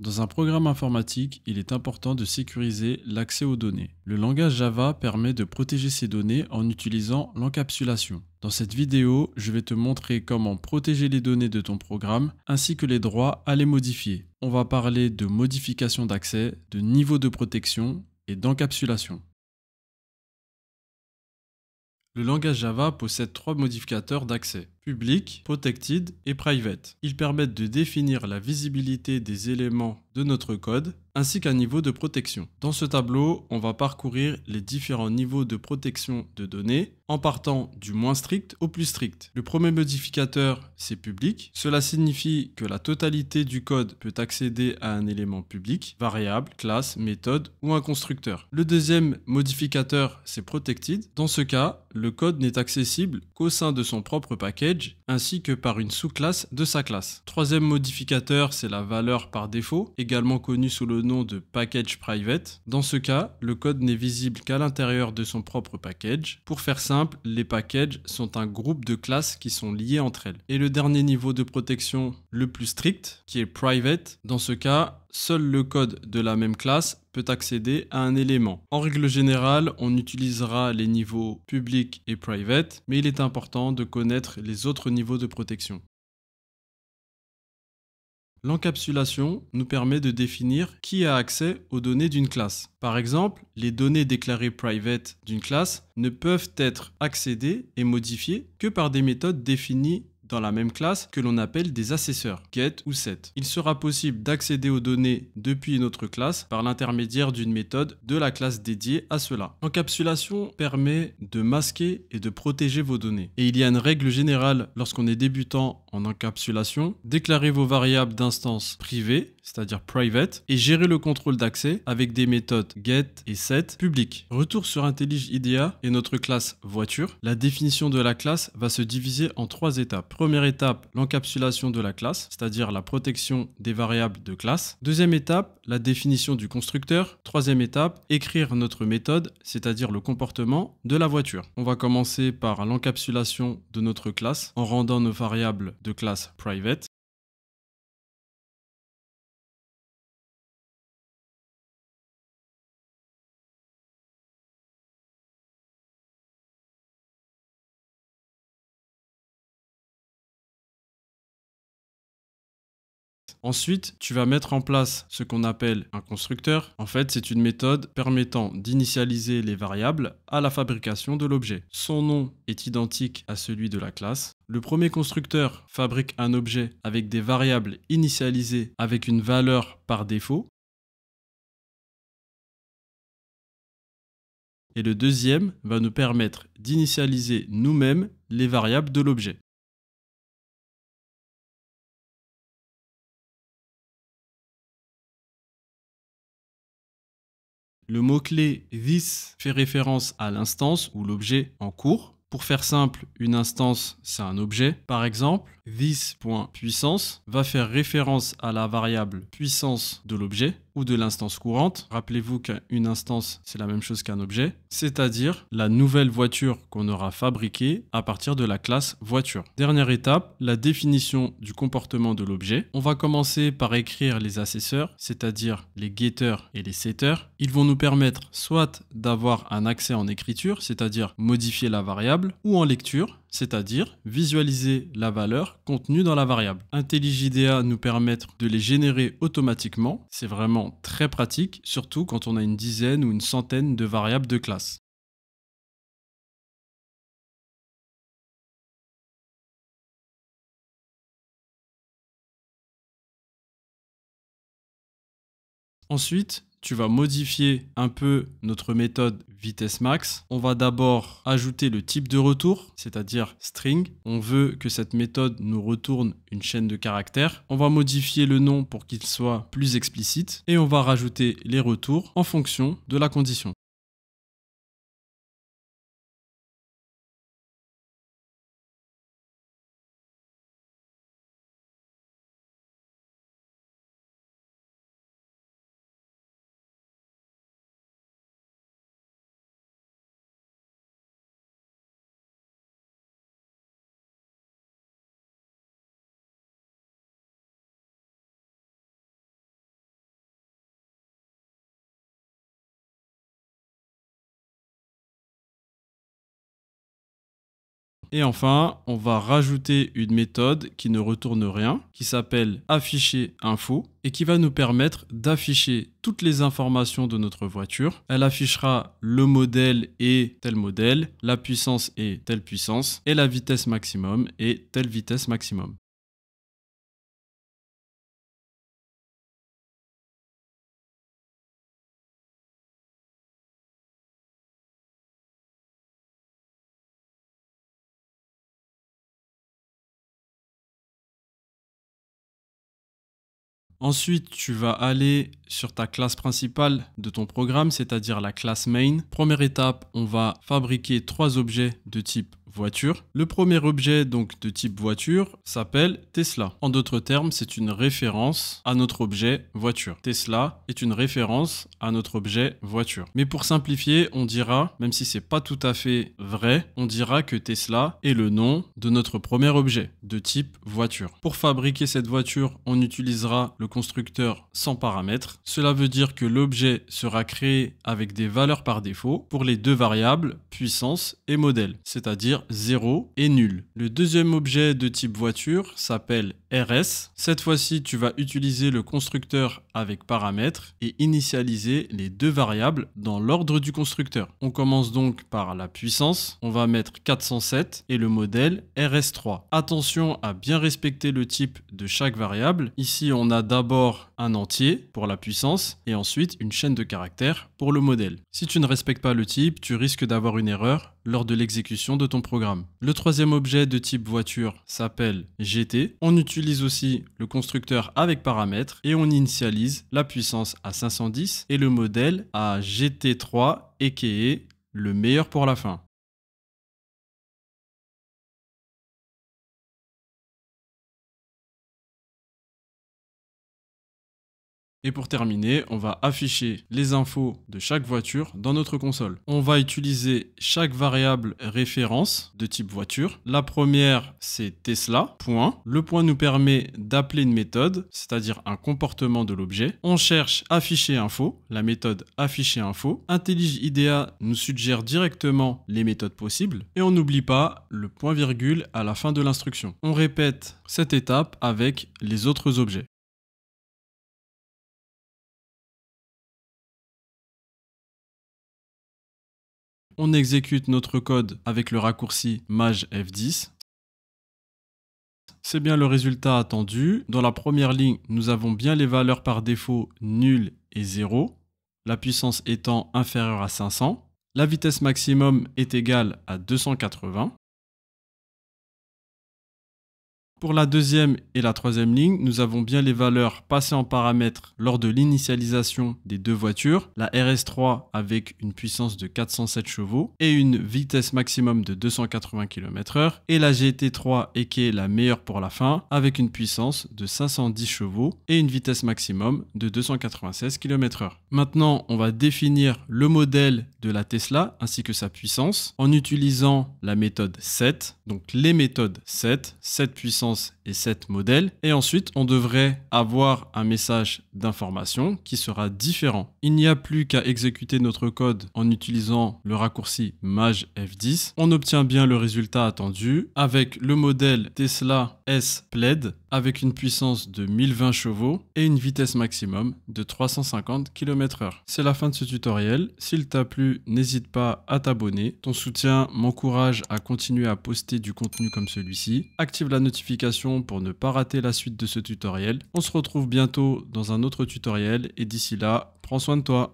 Dans un programme informatique, il est important de sécuriser l'accès aux données. Le langage Java permet de protéger ces données en utilisant l'encapsulation. Dans cette vidéo, je vais te montrer comment protéger les données de ton programme ainsi que les droits à les modifier. On va parler de modification d'accès, de niveau de protection et d'encapsulation. Le langage Java possède trois modificateurs d'accès public, protected et private. Ils permettent de définir la visibilité des éléments de notre code ainsi qu'un niveau de protection. Dans ce tableau, on va parcourir les différents niveaux de protection de données en partant du moins strict au plus strict. Le premier modificateur, c'est public. Cela signifie que la totalité du code peut accéder à un élément public, variable, classe, méthode ou un constructeur. Le deuxième modificateur, c'est protected. Dans ce cas, le code n'est accessible qu'au sein de son propre paquet, ainsi que par une sous-classe de sa classe. Troisième modificateur, c'est la valeur par défaut, également connue sous le nom de package private. Dans ce cas, le code n'est visible qu'à l'intérieur de son propre package. Pour faire simple, les packages sont un groupe de classes qui sont liées entre elles. Et le dernier niveau de protection le plus strict, qui est private, dans ce cas, seul le code de la même classe peut accéder à un élément. En règle générale, on utilisera les niveaux public et private, mais il est important de connaître les autres niveaux de protection. L'encapsulation nous permet de définir qui a accès aux données d'une classe. Par exemple, les données déclarées private d'une classe ne peuvent être accédées et modifiées que par des méthodes définies la même classe que l'on appelle des assesseurs, get ou set. Il sera possible d'accéder aux données depuis une autre classe par l'intermédiaire d'une méthode de la classe dédiée à cela. encapsulation permet de masquer et de protéger vos données. Et il y a une règle générale lorsqu'on est débutant en encapsulation, déclarer vos variables d'instance privées c'est-à-dire private, et gérer le contrôle d'accès avec des méthodes get et set publiques. Retour sur IntelliJ IDEA et notre classe voiture. La définition de la classe va se diviser en trois étapes Première étape, l'encapsulation de la classe, c'est-à-dire la protection des variables de classe. Deuxième étape, la définition du constructeur. Troisième étape, écrire notre méthode, c'est-à-dire le comportement de la voiture. On va commencer par l'encapsulation de notre classe en rendant nos variables de classe private. Ensuite, tu vas mettre en place ce qu'on appelle un constructeur. En fait, c'est une méthode permettant d'initialiser les variables à la fabrication de l'objet. Son nom est identique à celui de la classe. Le premier constructeur fabrique un objet avec des variables initialisées avec une valeur par défaut. Et le deuxième va nous permettre d'initialiser nous-mêmes les variables de l'objet. Le mot-clé this fait référence à l'instance ou l'objet en cours. Pour faire simple, une instance, c'est un objet. Par exemple, this.puissance va faire référence à la variable puissance de l'objet ou de l'instance courante. Rappelez-vous qu'une instance, c'est la même chose qu'un objet, c'est-à-dire la nouvelle voiture qu'on aura fabriquée à partir de la classe voiture. Dernière étape, la définition du comportement de l'objet. On va commencer par écrire les assesseurs, c'est-à-dire les getters et les setters. Ils vont nous permettre soit d'avoir un accès en écriture, c'est-à-dire modifier la variable, ou en lecture, c'est-à-dire visualiser la valeur contenue dans la variable. IntelliJDA nous permet de les générer automatiquement. C'est vraiment très pratique, surtout quand on a une dizaine ou une centaine de variables de classe. Ensuite, tu vas modifier un peu notre méthode vitesse max. On va d'abord ajouter le type de retour, c'est-à-dire string. On veut que cette méthode nous retourne une chaîne de caractères. On va modifier le nom pour qu'il soit plus explicite et on va rajouter les retours en fonction de la condition. Et enfin, on va rajouter une méthode qui ne retourne rien, qui s'appelle afficher info et qui va nous permettre d'afficher toutes les informations de notre voiture. Elle affichera le modèle et tel modèle, la puissance et telle puissance, et la vitesse maximum et telle vitesse maximum. Ensuite, tu vas aller sur ta classe principale de ton programme, c'est-à-dire la classe main. Première étape, on va fabriquer trois objets de type voiture. Le premier objet donc de type voiture s'appelle Tesla. En d'autres termes, c'est une référence à notre objet voiture. Tesla est une référence à notre objet voiture. Mais pour simplifier, on dira, même si c'est pas tout à fait vrai, on dira que Tesla est le nom de notre premier objet de type voiture. Pour fabriquer cette voiture, on utilisera le constructeur sans paramètres. Cela veut dire que l'objet sera créé avec des valeurs par défaut pour les deux variables puissance et modèle, c'est-à-dire 0 et nul. Le deuxième objet de type voiture s'appelle RS. Cette fois-ci, tu vas utiliser le constructeur avec paramètres et initialiser les deux variables dans l'ordre du constructeur. On commence donc par la puissance. On va mettre 407 et le modèle RS3. Attention à bien respecter le type de chaque variable. Ici, on a d'abord un entier pour la puissance et ensuite une chaîne de caractères pour le modèle. Si tu ne respectes pas le type, tu risques d'avoir une erreur lors de l'exécution de ton programme. Le troisième objet de type voiture s'appelle GT. On utilise aussi le constructeur avec paramètres et on initialise la puissance à 510 et le modèle à GT3 et qui est le meilleur pour la fin. Et pour terminer, on va afficher les infos de chaque voiture dans notre console. On va utiliser chaque variable référence de type voiture. La première, c'est Tesla, Le point nous permet d'appeler une méthode, c'est-à-dire un comportement de l'objet. On cherche afficher info, la méthode afficher info. IntelliJ nous suggère directement les méthodes possibles. Et on n'oublie pas le point virgule à la fin de l'instruction. On répète cette étape avec les autres objets. on exécute notre code avec le raccourci maj F10. C'est bien le résultat attendu. Dans la première ligne, nous avons bien les valeurs par défaut nulles et 0, la puissance étant inférieure à 500. La vitesse maximum est égale à 280. Pour la deuxième et la troisième ligne, nous avons bien les valeurs passées en paramètres lors de l'initialisation des deux voitures. La RS3 avec une puissance de 407 chevaux et une vitesse maximum de 280 km/h et la GT3 et qui est la meilleure pour la fin avec une puissance de 510 chevaux et une vitesse maximum de 296 km/h. Maintenant, on va définir le modèle de la Tesla ainsi que sa puissance en utilisant la méthode 7. Donc les méthodes 7, 7 puissance et 7 modèles Et ensuite, on devrait avoir un message d'information qui sera différent. Il n'y a plus qu'à exécuter notre code en utilisant le raccourci maj f10. On obtient bien le résultat attendu avec le modèle Tesla S Plaid avec une puissance de 1020 chevaux et une vitesse maximum de 350 km/h. C'est la fin de ce tutoriel. S'il t'a plu, n'hésite pas à t'abonner. Ton soutien m'encourage à continuer à poster du contenu comme celui-ci. Active la notification pour ne pas rater la suite de ce tutoriel. On se retrouve bientôt dans un autre tutoriel et d'ici là, prends soin de toi.